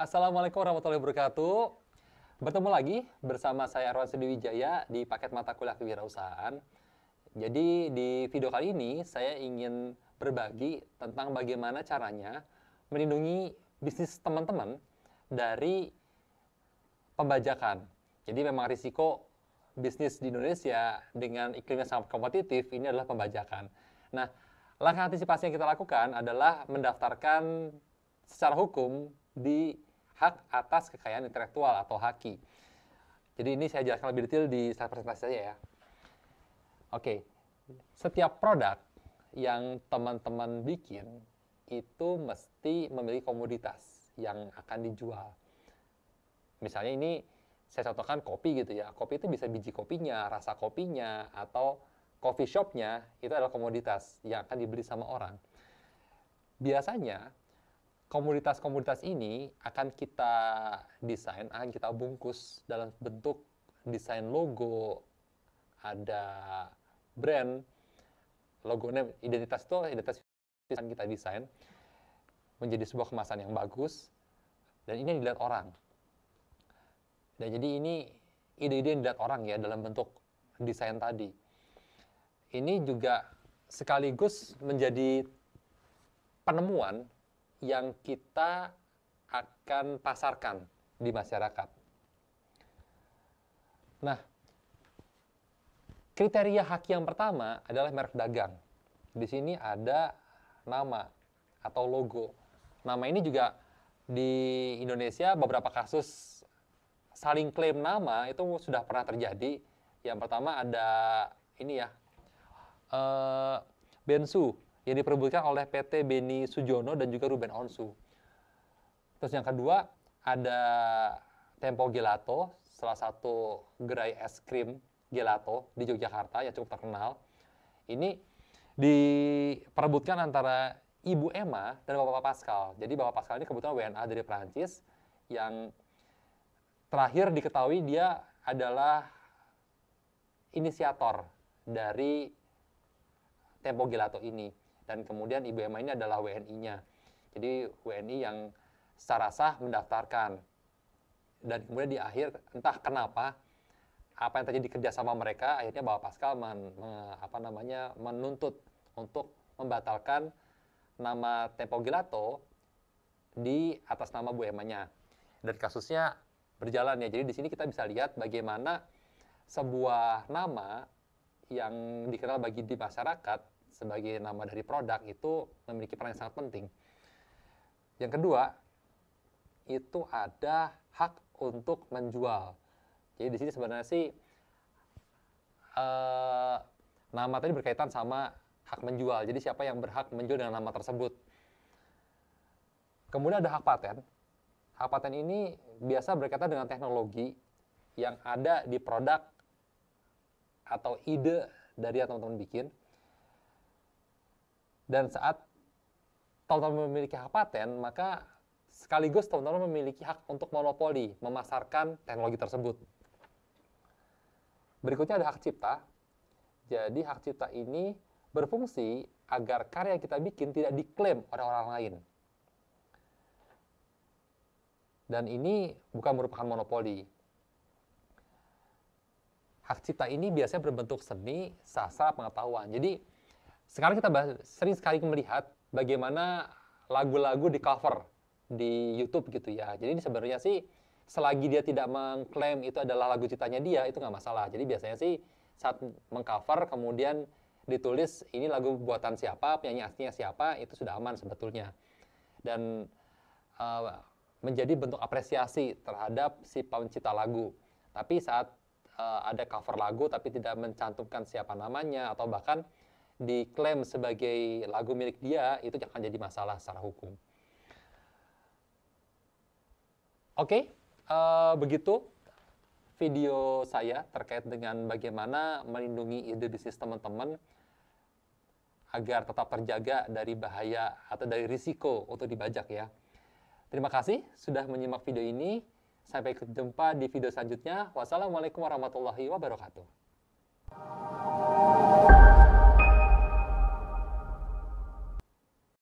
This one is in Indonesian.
Assalamualaikum warahmatullahi wabarakatuh. Bertemu lagi bersama saya Arwan Sudiwijaya di paket mata kuliah kewirausahaan. Jadi di video kali ini saya ingin berbagi tentang bagaimana caranya melindungi bisnis teman-teman dari pembajakan. Jadi memang risiko bisnis di Indonesia dengan iklim yang sangat kompetitif ini adalah pembajakan. Nah, langkah antisipasi yang kita lakukan adalah mendaftarkan secara hukum di hak atas kekayaan intelektual atau haki. Jadi ini saya jelaskan lebih detail di slide presentasi saja ya. Oke, setiap produk yang teman-teman bikin itu mesti memiliki komoditas yang akan dijual. Misalnya ini saya contohkan kopi gitu ya. Kopi itu bisa biji kopinya, rasa kopinya, atau coffee shopnya itu adalah komoditas yang akan dibeli sama orang. Biasanya komoditas-komoditas ini akan kita desain, akan kita bungkus dalam bentuk desain logo, ada brand, logo name, identitas itu identitas akan kita desain menjadi sebuah kemasan yang bagus dan ini yang dilihat orang. Dan jadi ini ide-ide yang dilihat orang ya dalam bentuk desain tadi. Ini juga sekaligus menjadi penemuan yang kita akan pasarkan di masyarakat. Nah, kriteria hak yang pertama adalah merek dagang. Di sini ada nama atau logo. Nama ini juga di Indonesia beberapa kasus saling klaim nama itu sudah pernah terjadi. Yang pertama ada ini ya, uh, Bensu yang diperbutkan oleh PT Beni Sujono dan juga Ruben Onsu. Terus yang kedua ada Tempo Gelato, salah satu gerai es krim gelato di Yogyakarta yang cukup terkenal. Ini diperebutkan antara Ibu Emma dan Bapak Pascal. Jadi Bapak Pascal ini kebetulan WNA dari Perancis yang terakhir diketahui dia adalah inisiator dari Tempo Gelato ini dan kemudian IBMA ini adalah WNI-nya. Jadi WNI yang secara sah mendaftarkan. Dan kemudian di akhir entah kenapa apa yang terjadi kerjasama mereka akhirnya bapak Pascal men, me, apa namanya menuntut untuk membatalkan nama Tempo Gilato di atas nama Bu Emanya. Dan kasusnya berjalan ya. Jadi di sini kita bisa lihat bagaimana sebuah nama yang dikenal bagi di masyarakat sebagai nama dari produk itu memiliki peran yang sangat penting. Yang kedua, itu ada hak untuk menjual. Jadi di sini sebenarnya sih eh, nama tadi berkaitan sama hak menjual. Jadi siapa yang berhak menjual dengan nama tersebut. Kemudian ada hak paten. Hak paten ini biasa berkaitan dengan teknologi yang ada di produk atau ide dari teman-teman bikin. Dan saat teman-teman memiliki hak paten, maka sekaligus teman-teman memiliki hak untuk monopoli, memasarkan teknologi tersebut. Berikutnya ada hak cipta. Jadi hak cipta ini berfungsi agar karya yang kita bikin tidak diklaim oleh orang lain. Dan ini bukan merupakan monopoli. Hak cipta ini biasanya berbentuk seni, sastra, pengetahuan. Jadi sekarang kita bahas, sering sekali melihat bagaimana lagu-lagu di cover di YouTube gitu ya. Jadi ini sebenarnya sih selagi dia tidak mengklaim itu adalah lagu ciptanya dia itu nggak masalah. Jadi biasanya sih saat mengcover kemudian ditulis ini lagu buatan siapa, penyanyi aslinya siapa itu sudah aman sebetulnya. Dan uh, menjadi bentuk apresiasi terhadap si pencipta lagu. Tapi saat uh, ada cover lagu tapi tidak mencantumkan siapa namanya atau bahkan diklaim sebagai lagu milik dia, itu akan jadi masalah secara hukum. Oke, okay, uh, eh, begitu video saya terkait dengan bagaimana melindungi ide bisnis teman-teman agar tetap terjaga dari bahaya atau dari risiko untuk dibajak ya. Terima kasih sudah menyimak video ini. Sampai jumpa di video selanjutnya. Wassalamualaikum warahmatullahi wabarakatuh.